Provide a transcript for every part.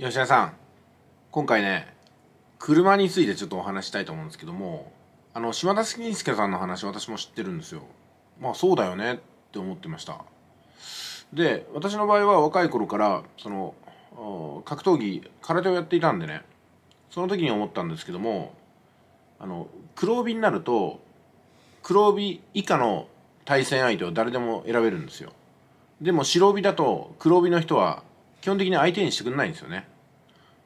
吉田さん今回ね車についてちょっとお話したいと思うんですけどもあの島田紳介さんの話私も知ってるんですよまあそうだよねって思ってましたで私の場合は若い頃からその格闘技空手をやっていたんでねその時に思ったんですけどもあの黒帯になると黒帯以下の対戦相手を誰でも選べるんですよでも白帯だと黒帯の人は基本的に相手にしてくれないんですよね。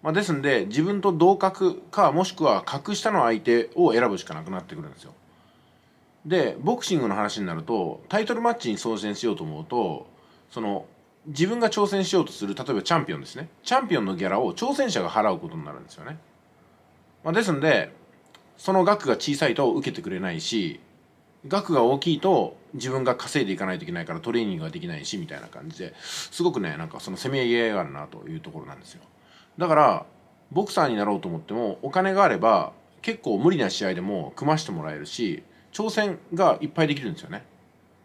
まあ、ですんで自分と同格かもしくは格下の相手を選ぶしかなくなってくるんですよ。でボクシングの話になるとタイトルマッチに挑戦しようと思うとその自分が挑戦しようとする例えばチャンピオンですねチャンピオンのギャラを挑戦者が払うことになるんですよね。まあ、ですんでその額が小さいと受けてくれないし額が大きいと自分が稼いでいかないといけないからトレーニングができないしみたいな感じですごくねなんかそのせめぎ合いがあるなというところなんですよだからボクサーになろうと思ってもお金があれば結構無理な試合でも組ましてもらえるし挑戦がいっぱいできるんですよね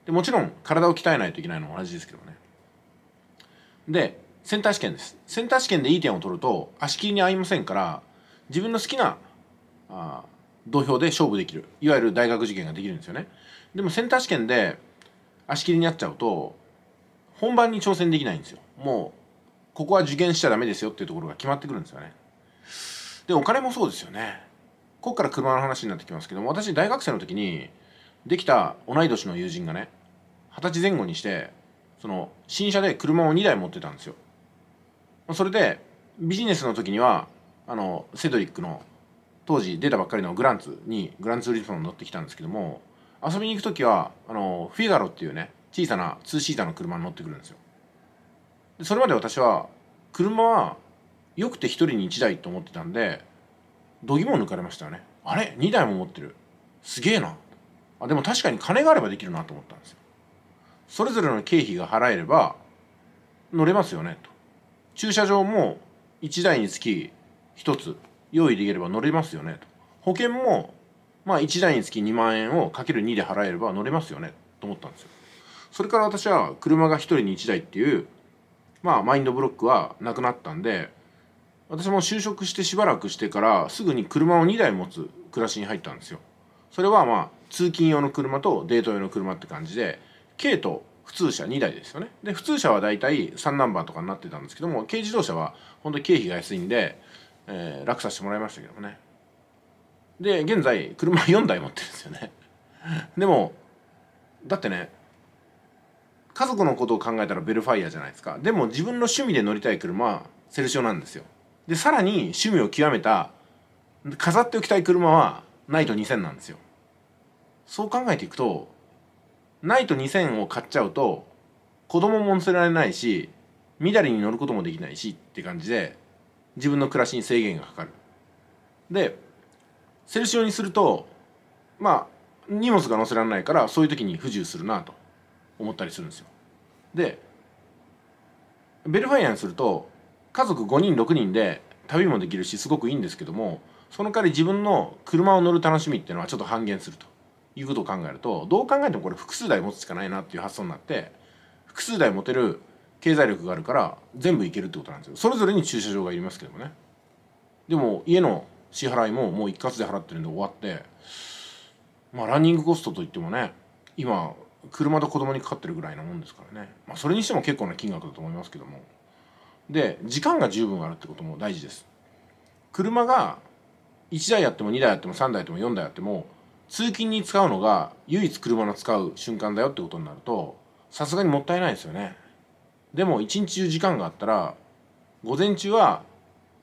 でもちろん体を鍛えないといけないのは同じですけどねでセンター試験ですセンター試験でいい点を取ると足切りに合いませんから自分の好きなあ土俵で勝負できるいわゆる大学受験ができるんですよねでもセンター試験で足切りになっちゃうと本番に挑戦できないんですよもうここは受験しちゃダメですよっていうところが決まってくるんですよねでお金もそうですよねここから車の話になってきますけども私大学生の時にできた同い年の友人がね二十歳前後にしてその新車で車を2台持ってたんですよそれでビジネスの時にはあのセドリックの当時出たばっかりのグランツにグランツーリスモに乗ってきたんですけども遊びに行く時はあのフィガロっていうね小さなツーシーターの車に乗ってくるんですよでそれまで私は車はよくて1人に1台と思ってたんで度肝も抜かれましたよねあれ2台も持ってるすげえなあでも確かに金があればできるなと思ったんですよそれぞれの経費が払えれば乗れますよねと駐車場も1台につき1つ用意できれば乗れますよねと保険もまあ1台につき2万円をかける2で払えれば乗れますよねと思ったんですよそれから私は車が1人に1台っていうまあマインドブロックはなくなったんで私も就職してしばらくしてからすぐに車を2台持つ暮らしに入ったんですよそれはまあ通勤用の車とデート用の車って感じで軽と普通車2台ですよねで普通車はだいたい3ナンバーとかになってたんですけども軽自動車は本当に経費が安いんでえー、落差してもらいましたけどもねで現在車4台持ってるんですよね でもだってね家族のことを考えたらベルファイアじゃないですかでも自分の趣味で乗りたい車はセルシオなんですよでさらに趣味を極めた飾っておきたい車はナイト2000なんですよそう考えていくとナイト2000を買っちゃうと子供も乗せられないしみだりに乗ることもできないしって感じで自分の暮らしに制限がかかるでセルシオにするとまあ荷物が載せられないからそういう時に不自由するなと思ったりするんですよでベルファイアにすると家族5人6人で旅もできるしすごくいいんですけどもその代わり自分の車を乗る楽しみっていうのはちょっと半減するということを考えるとどう考えてもこれ複数台持つしかないなっていう発想になって複数台持てる経済力があるから全部いけるってことなんですよそれぞれに駐車場がいりますけどもねでも家の支払いももう一括で払ってるんで終わってまあランニングコストといってもね今車と子供にかかってるぐらいなもんですからね、まあ、それにしても結構な金額だと思いますけどもで時間が十分あるってことも大事です車が1台やっても2台やっても3台やっても4台やっても通勤に使うのが唯一車の使う瞬間だよってことになるとさすがにもったいないですよねでも一日中時間があったら午前中は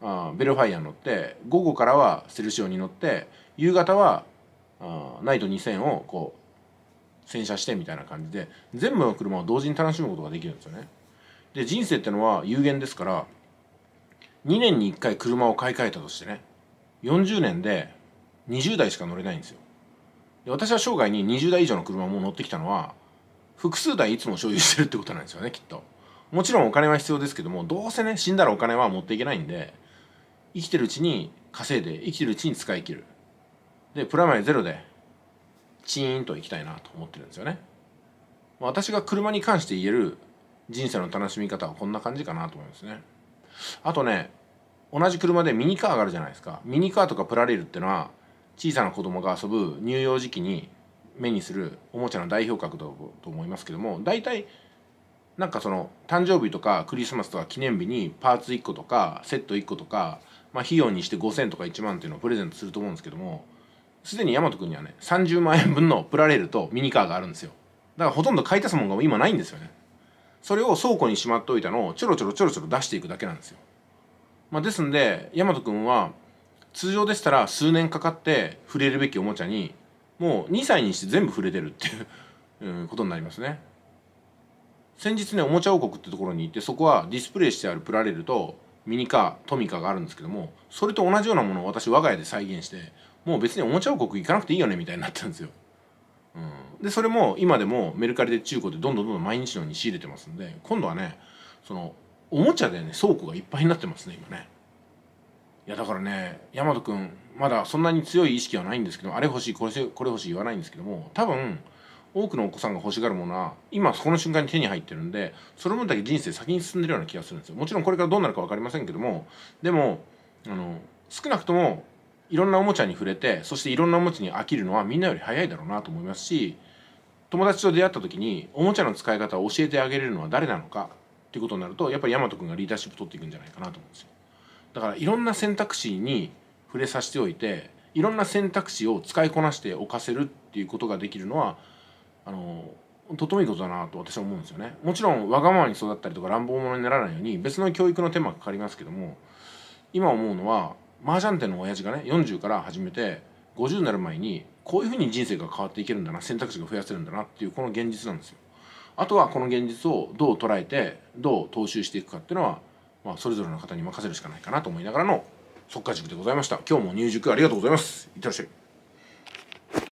あベルファイアに乗って午後からはセルシオに乗って夕方はあナイト2000をこう洗車してみたいな感じで全部の車を同時に楽しむことができるんですよね。で人生ってのは有限ですから2年に1回車を買い替えたとしてね40年で20台しか乗れないんですよ。で私は生涯に20台以上の車をもう乗ってきたのは複数台いつも所有してるってことなんですよねきっと。もちろんお金は必要ですけどもどうせね死んだらお金は持っていけないんで生きてるうちに稼いで生きてるうちに使い切るでプラマイゼロでチーンと行きたいなと思ってるんですよね私が車に関して言える人生の楽しみ方はこんな感じかなと思いますねあとね同じ車でミニカーがあるじゃないですかミニカーとかプラレールってのは小さな子供が遊ぶ乳幼児期に目にするおもちゃの代表格だと思いますけども大体なんかその誕生日とかクリスマスとか記念日にパーツ1個とかセット1個とか、まあ、費用にして5,000とか1万っていうのをプレゼントすると思うんですけどもすでに大和君にはね30万円分のプラレールとミニカーがあるんですよだからほとんど買い足すものが今ないんですよねそれを倉庫にしまっておいたのをちょろちょろちょろちょろ出していくだけなんですよ、まあ、ですんで大和君は通常でしたら数年かかって触れるべきおもちゃにもう2歳にして全部触れてるっていうことになりますね先日ねおもちゃ王国ってところに行ってそこはディスプレイしてあるプラレールとミニカートミカがあるんですけどもそれと同じようなものを私我が家で再現してもう別におもちゃ王国行かなくていいよねみたいになったんですよ。うん、でそれも今でもメルカリで中古でどんどんどんどん毎日のように仕入れてますんで今度はねそのおもちゃでね倉庫がいっぱいになってますね今ね。いやだからね大和くんまだそんなに強い意識はないんですけどあれ欲しいこれこれ欲しい言わないんですけども多分多くのお子さんが欲しがるものは今そこの瞬間に手に入ってるんでそれもだけ人生先に進んでるような気がするんですよもちろんこれからどうなるか分かりませんけどもでもあの少なくともいろんなおもちゃに触れてそしていろんなおもちゃに飽きるのはみんなより早いだろうなと思いますし友達と出会った時におもちゃの使い方を教えてあげれるのは誰なのかっていうことになるとやっぱり大和君がリーダーシップ取っていくんじゃないかなと思うんですよだからいろんな選択肢に触れさせておいていろんな選択肢を使いこなしておかせるっていうことができるのはあのとてもいいことだなと私は思うんですよねもちろんわがままに育ったりとか乱暴者にならないように別の教育の手間がかかりますけども今思うのは麻雀店の親父がね40から始めて50になる前にこういうふうに人生が変わっていけるんだな選択肢が増やせるんだなっていうこの現実なんですよあとはこの現実をどう捉えてどう踏襲していくかっていうのは、まあ、それぞれの方に任せるしかないかなと思いながらの即稼塾でございました今日も入塾ありがとうございますいってらっしゃい